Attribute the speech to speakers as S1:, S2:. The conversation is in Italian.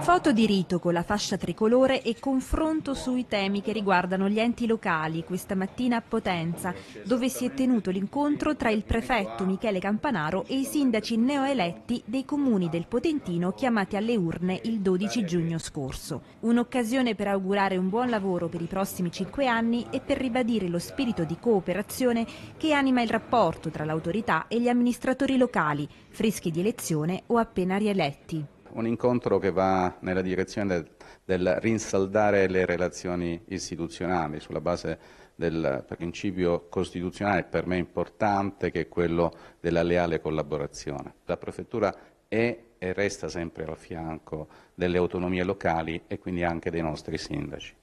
S1: Foto di rito con la fascia tricolore e confronto sui temi che riguardano gli enti locali questa mattina a Potenza, dove si è tenuto l'incontro tra il prefetto Michele Campanaro e i sindaci neoeletti dei comuni del Potentino chiamati alle urne il 12 giugno scorso. Un'occasione per augurare un buon lavoro per i prossimi cinque anni e per ribadire lo spirito di cooperazione che anima il rapporto tra l'autorità e gli amministratori locali, freschi di elezione o appena rieletti
S2: un incontro che va nella direzione del, rinsaldare le relazioni istituzionali sulla base del principio costituzionale per me importante che è quello della leale collaborazione. La prefettura è e resta sempre al fianco delle autonomie locali e quindi anche dei nostri sindaci.